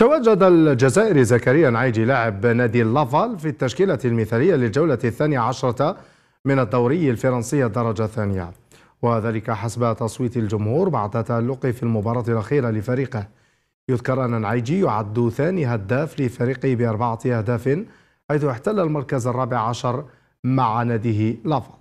تواجد الجزائري زكريا نعيجي لاعب نادي لافال في التشكيلة المثالية للجولة الثانية عشرة من الدوري الفرنسي الدرجة الثانية وذلك حسب تصويت الجمهور بعد تألقه في المباراة الأخيرة لفريقه يذكر أن نعيجي يعد ثاني هداف لفريقه بأربعة أهداف حيث احتل المركز الرابع عشر مع ناديه لافال